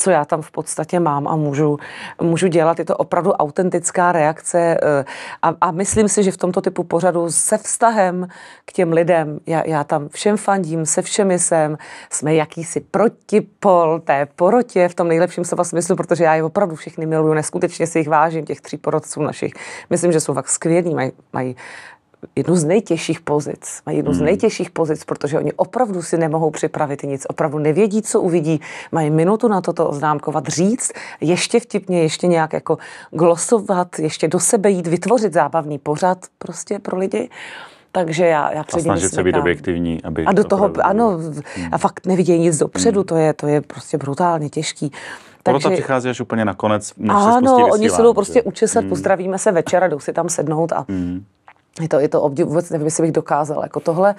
co já tam v podstatě mám a můžu, můžu dělat. Je to opravdu autentická reakce eh, a, a myslím si, že v tomto typu pořadu se vztahem k těm lidem, já, já tam všem fandím, se všemi jsem, jsme jakýsi protipol té porotě v tom nejlepším slova smyslu, protože já je opravdu všichni miluju, neskutečně si jich vážím, těch tří porodců našich. Myslím, že jsou fakt skvělí, mají, mají jednu z nejtěžších pozic. Mají jednu hmm. z nejtěžších pozic, protože oni opravdu si nemohou připravit nic, opravdu nevědí, co uvidí, mají minutu na toto oznámkovat, říct, ještě vtipně, ještě nějak jako glosovat, ještě do sebe jít, vytvořit zábavný pořad prostě pro lidi. Takže já, já před A snažit se být objektivní, aby... A do toho, opravdu... ano, hmm. a fakt nevidějí nic dopředu, hmm. to, je, to je prostě brutálně těžký. Takže... Proto přichází až úplně na konec Ano, oni se jdou prostě učesat, hmm. pozdravíme se večer a jdou si tam sednout a hmm je to, je to obdiv, vůbec nevím, jestli bych dokázal Jako tohle